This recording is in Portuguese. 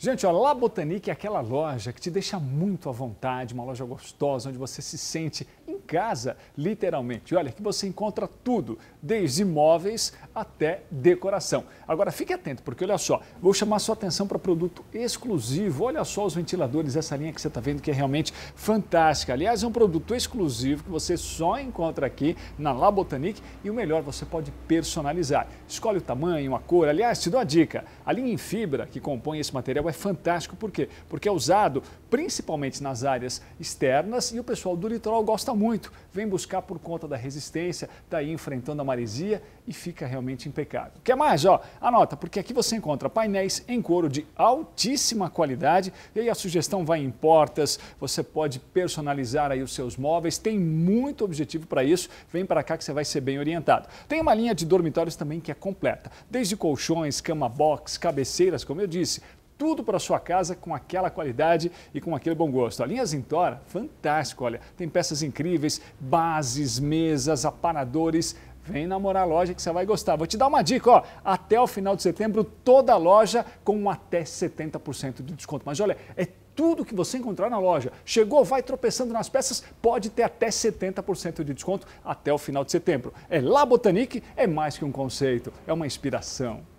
Gente, ó, La Botanique é aquela loja que te deixa muito à vontade, uma loja gostosa, onde você se sente em casa, literalmente. Olha, que você encontra tudo, desde móveis até decoração. Agora fique atento, porque olha só, vou chamar sua atenção para produto exclusivo. Olha só os ventiladores dessa linha que você está vendo que é realmente fantástica. Aliás, é um produto exclusivo que você só encontra aqui na Labotanique e o melhor, você pode personalizar. Escolhe o tamanho, a cor. Aliás, te dou a dica, a linha em fibra que compõe esse material é fantástico. Por quê? Porque é usado principalmente nas áreas externas e o pessoal do litoral gosta muito muito, vem buscar por conta da resistência, está aí enfrentando a maresia e fica realmente impecável. Quer mais? Ó, anota, porque aqui você encontra painéis em couro de altíssima qualidade e aí a sugestão vai em portas, você pode personalizar aí os seus móveis, tem muito objetivo para isso, vem para cá que você vai ser bem orientado. Tem uma linha de dormitórios também que é completa, desde colchões, cama box, cabeceiras, como eu disse, tudo para sua casa com aquela qualidade e com aquele bom gosto. A linha Zintora, fantástico, olha, tem peças incríveis, bases, mesas, aparadores, Vem namorar a loja que você vai gostar. Vou te dar uma dica, ó. Até o final de setembro, toda a loja com até 70% de desconto. Mas olha, é tudo que você encontrar na loja. Chegou, vai tropeçando nas peças, pode ter até 70% de desconto até o final de setembro. É lá Botanique, é mais que um conceito, é uma inspiração.